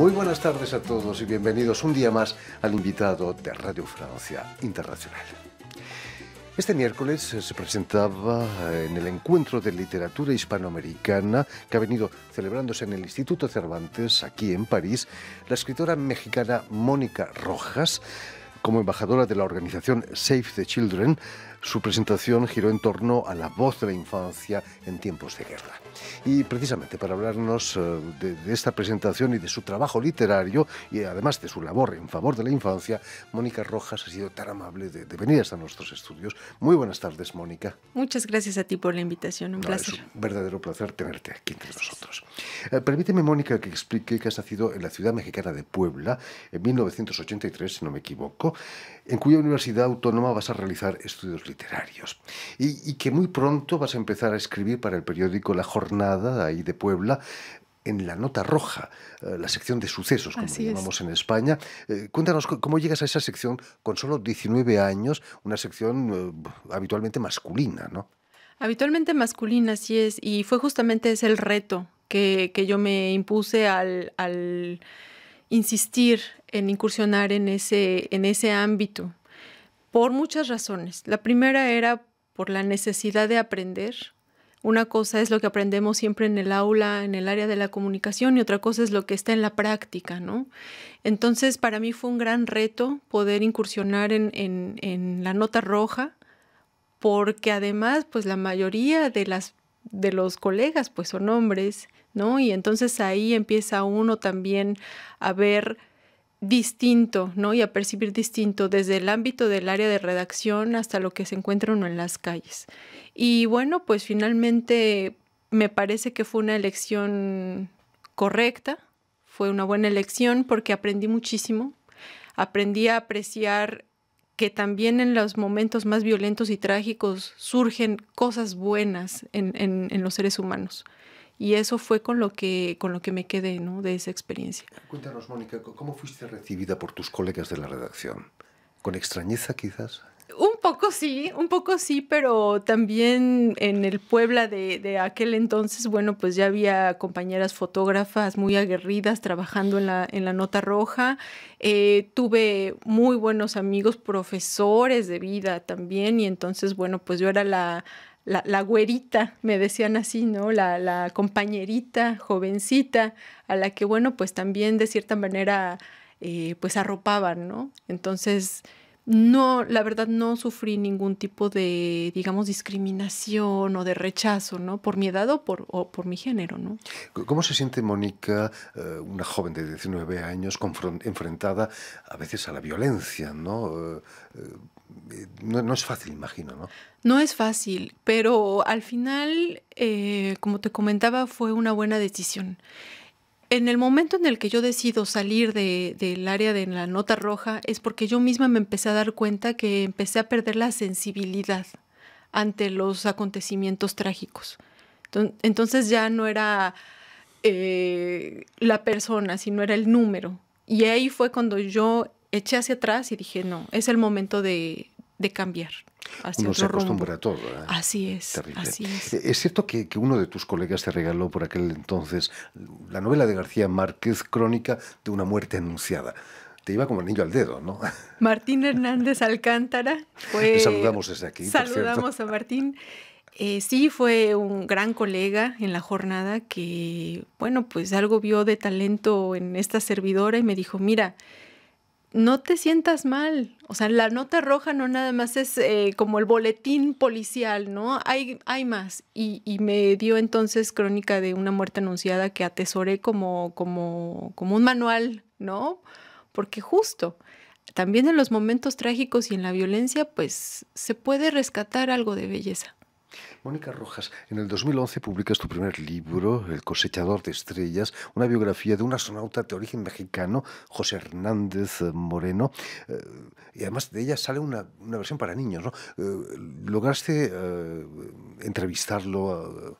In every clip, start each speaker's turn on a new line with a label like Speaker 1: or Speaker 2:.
Speaker 1: Muy buenas tardes a todos y bienvenidos un día más al invitado de Radio Francia Internacional. Este miércoles se presentaba en el Encuentro de Literatura Hispanoamericana que ha venido celebrándose en el Instituto Cervantes, aquí en París, la escritora mexicana Mónica Rojas, como embajadora de la organización Save the Children, su presentación giró en torno a la voz de la infancia en tiempos de guerra. Y precisamente para hablarnos eh, de, esta presentación y de su trabajo literario y además de su labor en favor de la infancia, Mónica Rojas ha sido tan amable de, venir hasta nuestros estudios. Muy buenas tardes, Mónica.
Speaker 2: Muchas gracias a ti por la invitación, un placer. Es
Speaker 1: un verdadero placer tenerte aquí entre nosotros. Eh, permíteme, Mónica, que explique que has nacido en la ciudad mexicana de Puebla en 1983, si no me equivoco, en cuya universidad autónoma vas a realizar estudios literarios y, y que muy pronto vas a empezar a escribir para el periódico La Jornada jornada ahí de Puebla, en la nota roja, eh, la sección de sucesos, como llamamos en España. Eh, cuéntanos cómo llegas a esa sección con solo 19 años, una sección
Speaker 2: eh, habitualmente masculina, ¿no? Habitualmente masculina, sí es, y fue justamente ese el reto que, yo me impuse al, insistir en incursionar en ese, en ese ámbito, por muchas razones. La primera era por la necesidad de aprender, una cosa es lo que aprendemos siempre en el aula, en el área de la comunicación, y otra cosa es lo que está en la práctica, ¿no? Entonces, para mí fue un gran reto poder incursionar en, en, la nota roja, porque además, pues la mayoría de, las, de los colegas, pues son hombres, ¿no? Y entonces ahí empieza uno también a ver distinto, ¿no? Y a percibir distinto desde el ámbito del área de redacción hasta lo que se encuentra uno en las calles. Y bueno, pues finalmente me parece que fue una elección correcta, fue una buena elección porque aprendí muchísimo, aprendí a apreciar que también en los momentos más violentos y trágicos surgen cosas buenas en, en los seres humanos y eso fue con lo que, con lo que me quedé ¿no? de esa experiencia.
Speaker 1: Cuéntanos, Mónica, ¿cómo fuiste recibida por tus colegas de la redacción? ¿Con extrañeza quizás?
Speaker 2: Un poco sí, un poco sí, pero también en el Puebla de, aquel entonces, bueno, pues ya había compañeras fotógrafas muy aguerridas trabajando en la, en la nota roja. Eh, tuve muy buenos amigos, profesores de vida también, y entonces, bueno, pues yo era la, la, güerita, me decían así, ¿no? La, compañerita, jovencita, a la que, bueno, pues también de cierta manera, eh, pues arropaban, ¿no? Entonces, no, la verdad no sufrí ningún tipo de, digamos, discriminación o de rechazo, ¿no? Por mi edad o por, o por mi género, ¿no?
Speaker 1: ¿Cómo se siente Mónica, eh, una joven de 19 años, enfrentada a veces a la violencia, ¿no? Eh, no, es fácil, imagino, ¿no?
Speaker 2: No es fácil, pero al final, eh, como te comentaba, fue una buena decisión. En el momento en el que yo decido salir del área de la nota roja es porque yo misma me empecé a dar cuenta que empecé a perder la sensibilidad ante los acontecimientos trágicos. Entonces ya no era eh, la persona, sino era el número. Y ahí fue cuando yo eché hacia atrás y dije, no, es el momento de, de cambiar. uno se acostumbra a
Speaker 1: todo. ¿eh? Así,
Speaker 2: es, Terrible. Eh,
Speaker 1: es. cierto que, uno de tus colegas te regaló por aquel entonces la novela de García Márquez, Crónica de una muerte anunciada. Te iba como el niño al dedo, ¿no?
Speaker 2: Martín Hernández Alcántara. Fue... saludamos
Speaker 1: desde aquí. Saludamos
Speaker 2: a Martín. Eh, sí, fue un gran colega en la jornada que, bueno, pues algo vio de talento en esta servidora y me dijo, mira, no te sientas mal. O sea, la nota roja no nada más es eh, como el boletín policial, ¿no? Hay, hay más. Y, me dio entonces crónica de una muerte anunciada que atesoré como, como, como un manual, ¿no? Porque justo, también en los momentos trágicos y en la violencia, pues se puede rescatar algo de belleza.
Speaker 1: Mónica Rojas, en el 2011 publicas tu primer libro, El cosechador de estrellas, una biografía de un astronauta de origen mexicano, José Hernández Moreno, eh, y además de ella sale una, versión para niños. Eh, ¿Lograste eh, entrevistarlo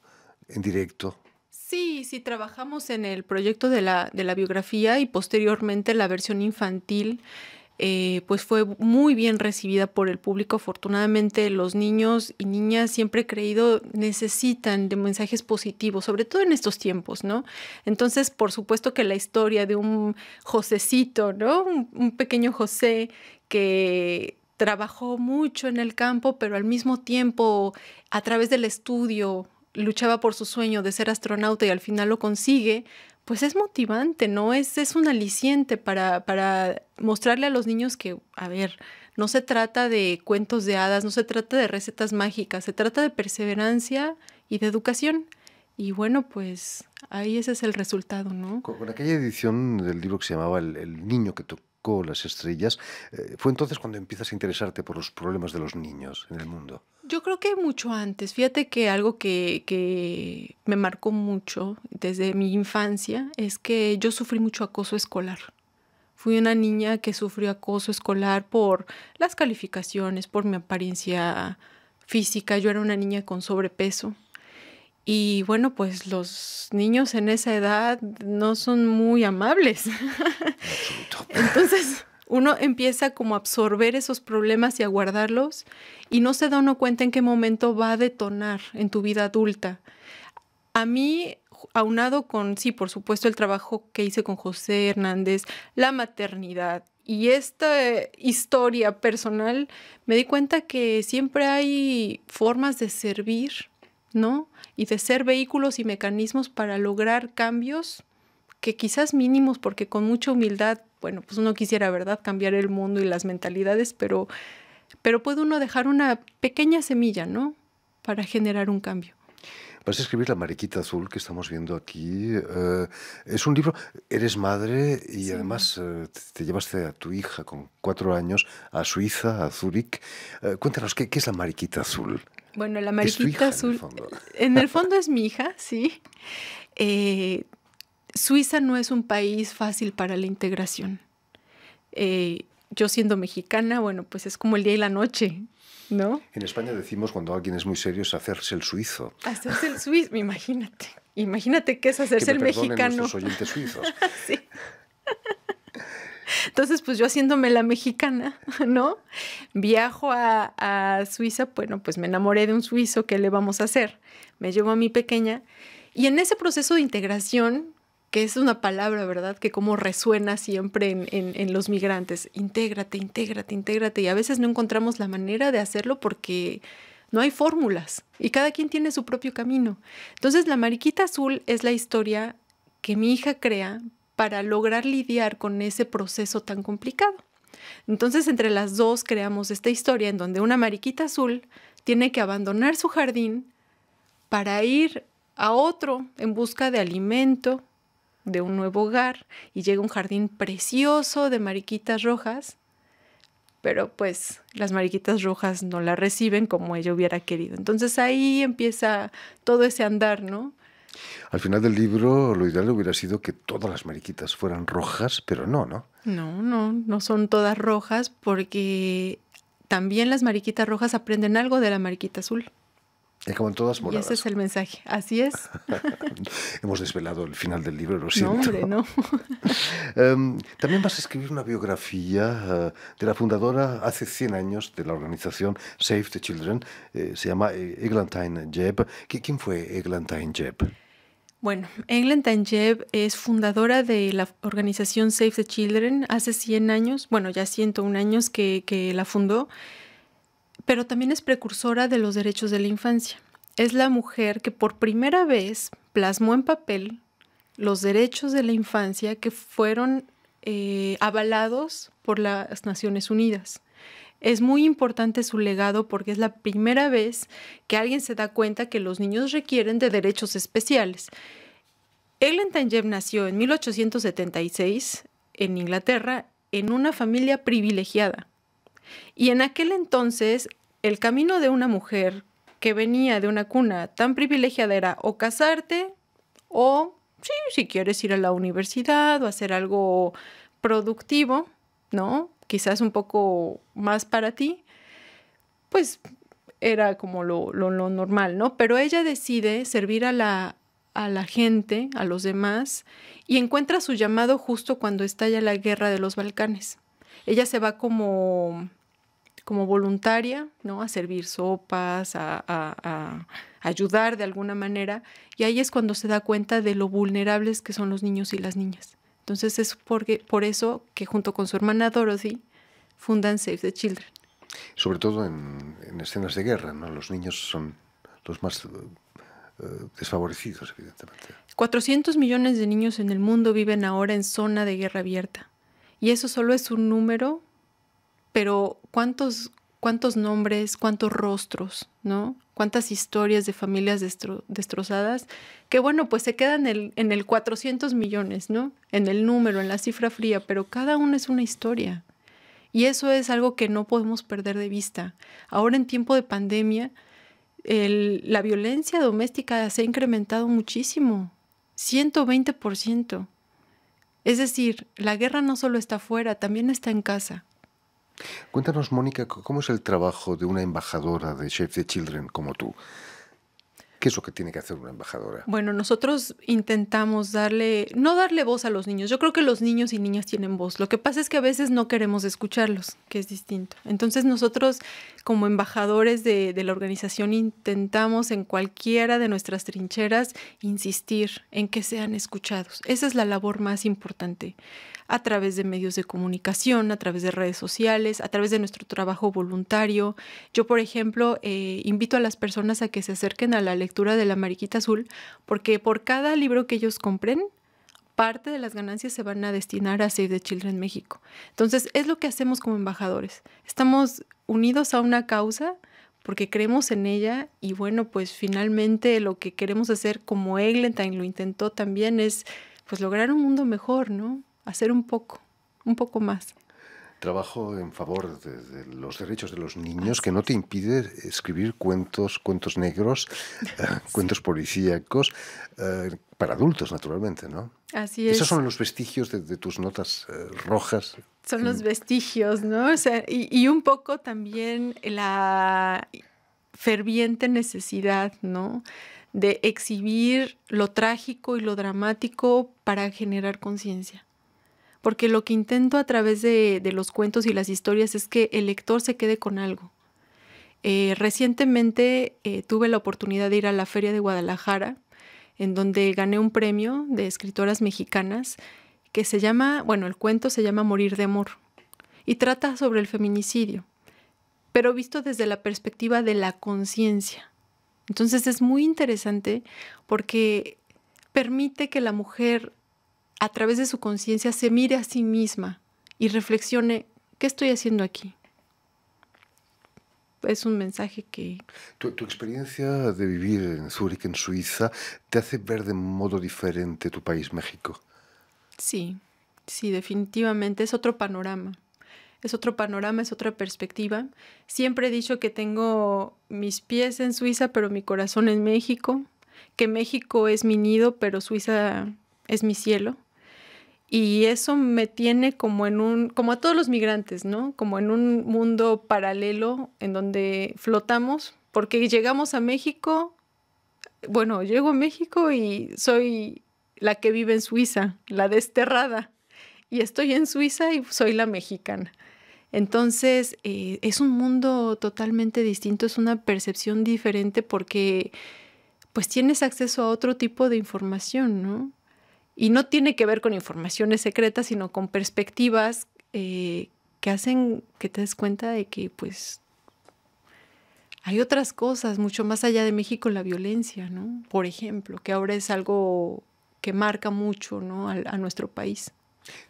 Speaker 1: en directo?
Speaker 2: Sí, sí, trabajamos en el proyecto de la, de la biografía y posteriormente la versión infantil eh, pues fue muy bien recibida por el público. Afortunadamente los niños y niñas siempre he creído necesitan de mensajes positivos, sobre todo en estos tiempos, ¿no? Entonces, por supuesto que la historia de un Josecito, ¿no? un pequeño José que trabajó mucho en el campo, pero al mismo tiempo, a través del estudio, luchaba por su sueño de ser astronauta y al final lo consigue, pues es motivante, ¿no? Es, es un aliciente para, para mostrarle a los niños que, a ver, no se trata de cuentos de hadas, no se trata de recetas mágicas, se trata de perseverancia y de educación. Y bueno, pues ahí ese es el resultado, ¿no? Con,
Speaker 1: aquella edición del libro que se llamaba El, niño que, tocó, las estrellas. Eh, ¿Fue entonces cuando empiezas a interesarte por los problemas de los niños en el mundo?
Speaker 2: Yo creo que mucho antes. Fíjate que algo que, que me marcó mucho desde mi infancia es que yo sufrí mucho acoso escolar. Fui una niña que sufrió acoso escolar por las calificaciones, por mi apariencia física. Yo era una niña con sobrepeso. Y bueno, pues los niños en esa edad no son muy amables. Entonces uno empieza como a absorber esos problemas y a guardarlos y no se da uno cuenta en qué momento va a detonar en tu vida adulta. A mí, aunado con, sí, por supuesto, el trabajo que hice con José Hernández, la maternidad y esta historia personal, me di cuenta que siempre hay formas de servir, ¿no? Y de ser vehículos y mecanismos para lograr cambios que quizás mínimos, porque con mucha humildad, bueno, pues uno quisiera, ¿verdad?, cambiar el mundo y las mentalidades, pero, pero puede uno dejar una pequeña semilla, ¿no?, para generar un cambio.
Speaker 1: Vas a escribir La Mariquita Azul que estamos viendo aquí. Eh, es un libro, eres madre y además eh, te, llevaste a tu hija con cuatro años a Suiza, a Zúrich. Eh, cuéntanos, ¿qué, ¿qué, es La Mariquita Azul?
Speaker 2: Bueno, La Mariquita Azul, en el, fondo es mi hija, sí. Eh, Suiza no es un país fácil para la integración. Eh, yo siendo mexicana, bueno, pues es como el día y la noche, ¿no?
Speaker 1: En España decimos cuando alguien es muy serio es hacerse el suizo.
Speaker 2: Hacerse el suizo, imagínate. Imagínate qué es hacerse que me el mexicano. Los oyentes suizos. sí. Entonces, pues yo haciéndome la mexicana, ¿no? Viajo a, a, Suiza, bueno, pues me enamoré de un suizo, ¿qué le vamos a hacer? Me llevo a mi pequeña. Y en ese proceso de integración, que es una palabra, ¿verdad? Que como resuena siempre en, los migrantes. Intégrate, intégrate, intégrate. Y a veces no encontramos la manera de hacerlo porque no hay fórmulas y cada quien tiene su propio camino. Entonces, la mariquita azul es la historia que mi hija crea para lograr lidiar con ese proceso tan complicado. Entonces, entre las dos creamos esta historia en donde una mariquita azul tiene que abandonar su jardín para ir a otro en busca de alimento, de un nuevo hogar y llega un jardín precioso de mariquitas rojas, pero pues las mariquitas rojas no la reciben como ella hubiera querido. Entonces ahí empieza todo ese andar, ¿no?
Speaker 1: Al final del libro lo ideal hubiera sido que todas las mariquitas fueran rojas, pero no, ¿no?
Speaker 2: No, no, no son todas rojas porque también las mariquitas rojas aprenden algo de la mariquita azul.
Speaker 1: Y como en todas moradas. ese es
Speaker 2: el mensaje, así es.
Speaker 1: Hemos desvelado el final del libro, lo siento. No, hombre, em, no. también vas a escribir una biografía eh, de la fundadora hace 100 años de la organización Save the Children, eh, se llama eh, Eglantine Jeb ¿Quién fue Eglantine Jeb?
Speaker 2: Bueno, Eglantine Jeb es fundadora de la organización Save the Children hace 100 años, bueno, ya 101 años que, que la fundó pero también es precursora de los derechos de la infancia. Es la mujer que por primera vez plasmó en papel los derechos de la infancia que fueron eh, avalados por las Naciones Unidas. Es muy importante su legado porque es la primera vez que alguien se da cuenta que los niños requieren de derechos especiales. Ellen Tangev nació en 1876 en Inglaterra en una familia privilegiada. Y en aquel entonces, el camino de una mujer que venía de una cuna tan privilegiada era o casarte o, sí, si quieres ir a la universidad o hacer algo productivo, ¿no? Quizás un poco más para ti, pues era como lo, lo normal, ¿no? Pero ella decide servir a la, a la gente, a los demás, y encuentra su llamado justo cuando estalla la guerra de los Balcanes. Ella se va como como voluntaria, ¿no? A servir sopas, a, ayudar de alguna manera. Y ahí es cuando se da cuenta de lo vulnerables que son los niños y las niñas. Entonces es porque, por eso que junto con su hermana Dorothy fundan Save the Children.
Speaker 1: Sobre todo en, en escenas de guerra, ¿no? Los niños son los más eh, desfavorecidos, evidentemente.
Speaker 2: 400 millones de niños en el mundo viven ahora en zona de guerra abierta. Y eso solo es un número pero cuántos, nombres, cuántos rostros, ¿no? Cuántas historias de familias destrozadas, que bueno, pues se quedan en el, 400 millones, ¿no? En el número, en la cifra fría, pero cada uno es una historia. Y eso es algo que no podemos perder de vista. Ahora en tiempo de pandemia, la violencia doméstica se ha incrementado muchísimo, 120%. Es decir, la guerra no solo está afuera, también está en casa.
Speaker 1: Cuéntanos, Mónica, cómo es el trabajo de una embajadora de Chef the Children como tú. ¿Qué es lo que tiene que hacer una embajadora?
Speaker 2: Bueno, nosotros intentamos darle, no darle voz a los niños. Yo creo que los niños y niñas tienen voz. Lo que pasa es que a veces no queremos escucharlos, que es distinto. Entonces nosotros como embajadores de, la organización intentamos en cualquiera de nuestras trincheras insistir en que sean escuchados. Esa es la labor más importante a través de medios de comunicación, a través de redes sociales, a través de nuestro trabajo voluntario. Yo, por ejemplo, eh, invito a las personas a que se acerquen a la de La Mariquita Azul, porque por cada libro que ellos compren, parte de las ganancias se van a destinar a Save the Children México. Entonces, es lo que hacemos como embajadores. Estamos unidos a una causa porque creemos en ella y bueno, pues finalmente lo que queremos hacer como Eglentine lo intentó también es pues lograr un mundo mejor, ¿no? Hacer un poco, un poco más
Speaker 1: trabajo en favor de, los derechos de los niños que no te impide escribir cuentos, cuentos negros, eh, cuentos policíacos, eh, para adultos, naturalmente, ¿no? Así es. Esos son los vestigios de, tus notas eh, rojas.
Speaker 2: Son los mm. vestigios, ¿no? y, y un poco también la ferviente necesidad, ¿no? De exhibir lo trágico y lo dramático para generar conciencia porque lo que intento a través de, los cuentos y las historias es que el lector se quede con algo. Eh, recientemente eh, tuve la oportunidad de ir a la Feria de Guadalajara, en donde gané un premio de escritoras mexicanas que se llama, bueno, el cuento se llama Morir de Amor y trata sobre el feminicidio, pero visto desde la perspectiva de la conciencia. Entonces es muy interesante porque permite que la mujer a través de su conciencia se mire a sí misma y reflexione, ¿qué estoy haciendo aquí? Es un mensaje que...
Speaker 1: Tu, experiencia de vivir en Zúrich, en Suiza, te hace ver de modo diferente tu país, México.
Speaker 2: Sí, sí, definitivamente. Es otro panorama es otro panorama, es otra perspectiva. Siempre he dicho que tengo mis pies en Suiza, pero mi corazón en México, que México es mi nido, pero Suiza es mi cielo. Y eso me tiene como en un, como a todos los migrantes, ¿no? Como en un mundo paralelo en donde flotamos, porque llegamos a México, bueno, llego a México y soy la que vive en Suiza, la desterrada, y estoy en Suiza y soy la mexicana. Entonces, eh, es un mundo totalmente distinto, es una percepción diferente porque pues tienes acceso a otro tipo de información, ¿no? Y no tiene que ver con informaciones secretas, sino con perspectivas eh, que hacen que te des cuenta de que pues hay otras cosas mucho más allá de México, la violencia, ¿no? Por ejemplo, que ahora es algo que marca mucho, ¿no? A, nuestro país.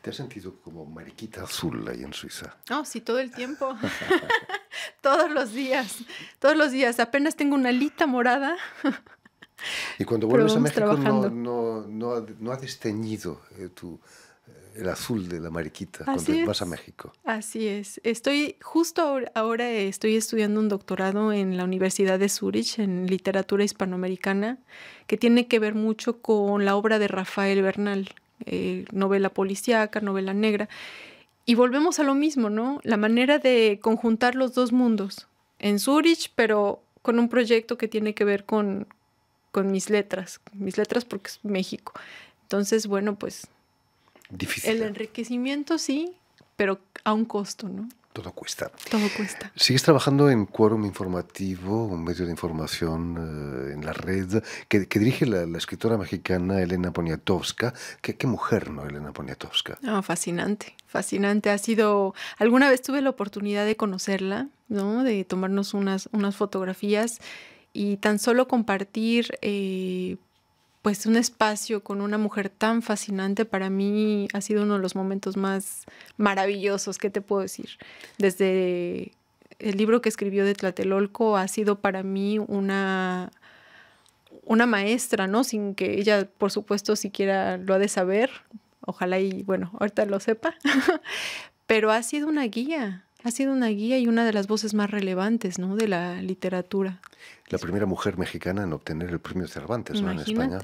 Speaker 1: ¿Te has sentido como mariquita azul ahí en Suiza?
Speaker 2: No, sí, todo el tiempo. todos los días, todos los días. Apenas tengo una alita morada.
Speaker 1: Y cuando vuelves a México no, no, no, ha desteñido eh, tu, el azul de la mariquita cuando vas a
Speaker 2: México. Así es. Estoy justo ahora estoy estudiando un doctorado en la Universidad de Zurich en literatura hispanoamericana que tiene que ver mucho con la obra de Rafael Bernal, eh, novela policíaca, novela negra. Y volvemos a lo mismo, ¿no? La manera de conjuntar los dos mundos en Zurich, pero con un proyecto que tiene que ver con, con mis letras, mis letras porque es México. Entonces, bueno, pues... Difícil. El ¿eh? enriquecimiento sí, pero a un costo, ¿no? Todo cuesta. Todo cuesta.
Speaker 1: Sigues trabajando en Quórum Informativo, un medio de información eh, en la red que, dirige la, escritora mexicana Elena Poniatowska. ¿Qué, ¿Qué, mujer, no, Elena Poniatowska?
Speaker 2: Ah, fascinante, fascinante. Ha sido. Alguna vez tuve la oportunidad de conocerla, ¿no? De tomarnos unas, unas fotografías y tan solo compartir eh, pues un espacio con una mujer tan fascinante para mí ha sido uno de los momentos más maravillosos que te puedo decir. Desde el libro que escribió de Tlatelolco ha sido para mí una una maestra, ¿no? Sin que ella, por supuesto, siquiera lo ha de saber. Ojalá y, bueno, ahorita lo sepa. Pero ha sido una guía, ha sido una guía y una de las voces más relevantes de la literatura.
Speaker 1: La primera mujer mexicana en obtener el premio Cervantes en España.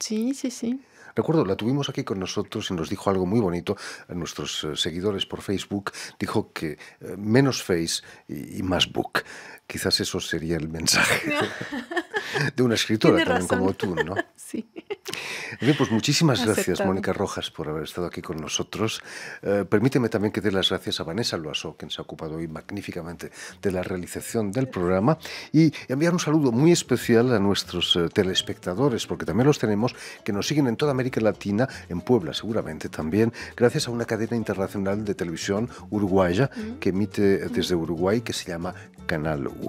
Speaker 2: Sí, sí, sí.
Speaker 1: Recuerdo, la tuvimos aquí con nosotros y nos dijo algo muy bonito a nuestros eh, seguidores por Facebook. Dijo que eh, menos face y más book. Quizás eso sería el mensaje. de una escritora también como tú, ¿no? sí. Bien, pues muchísimas gracias, Mónica Rojas, por haber estado aquí con nosotros. Eh, permíteme también que dé las gracias a Vanessa Loasó quien se ha ocupado hoy magníficamente de la realización del programa, y enviar un saludo muy especial a nuestros eh, telespectadores, porque también los tenemos, que nos siguen en toda América Latina, en Puebla seguramente también, gracias a una cadena internacional de televisión uruguaya mm. que emite eh, desde Uruguay, que se llama Canal U.